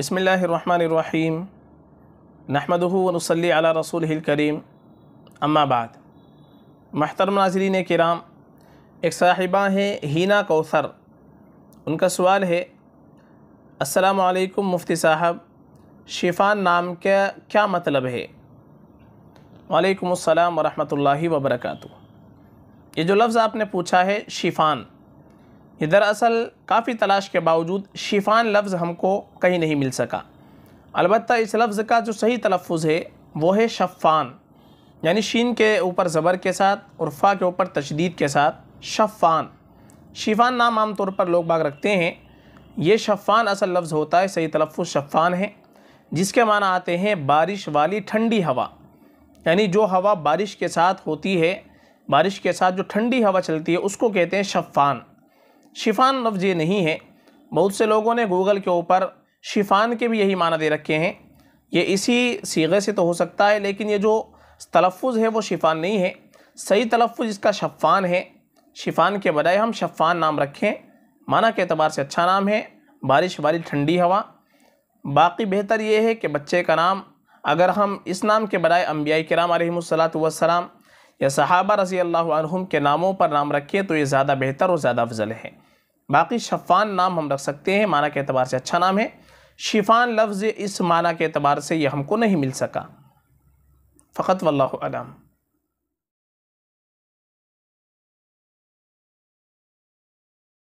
बसमीम नहमदनसली अला रसूल करीम अम्माबाद महतरम नाजरीन कराम एक साहिबा हैं हीना कौसर उनका सवाल है असलकम मुफ्ती साहब शिफा नाम का क्या मतलब है वालेकुम अस्सलाम वरहमतुल्लाहि वबरकू ये जो लफ्ज़ आपने पूछा है शिफ़ान ये दरअसल काफ़ी तलाश के बावजूद शिफान लफ्ज़ हमको कहीं नहीं मिल सका अलबत् इस लफ्ज़ का जो सही तलफ़ है वो है शफ़ान यानी शीन के ऊपर ज़बर के साथ और फ़ा के ऊपर तशदीद के साथ शफ़ान शिफान नाम आम तौर पर लोग बाग रखते हैं ये शफ़ान असल लफ्ज़ होता है सही तलफ़ शफ़ान है जिसके माना आते हैं बारिश वाली ठंडी हवा यानी जो हवा बारिश के साथ होती है बारिश के साथ जो ठंडी हवा चलती है उसको कहते हैं शफ़ान शिफान लफ्ज़ ये नहीं है बहुत से लोगों ने गूगल के ऊपर शिफान के भी यही माना दे रखे हैं ये इसी सीगे से तो हो सकता है लेकिन ये जो तलफ़ है वो शिफान नहीं है सही तलफ़ इसका शफ़ान है शिफान के बजाय हम शफ़ान नाम रखें माना के अतबार से अच्छा नाम है बारिश वाली ठंडी हवा बाकी बेहतर ये है कि बच्चे का नाम अगर हम इस नाम के बजाय अम्बिया कराम सलात वसलाम या सहाबा रज़ी अल्लाह के नामों पर नाम रखिए तो ये ज़्यादा बेहतर और ज़्यादा अफजल है बाकी शफ़ान नाम हम रख सकते हैं माना के अतबार से अच्छा नाम है शिफ़ान लफ्ज़ इस माना के अतबार से ये हमको नहीं मिल सका फ़कत वल्लम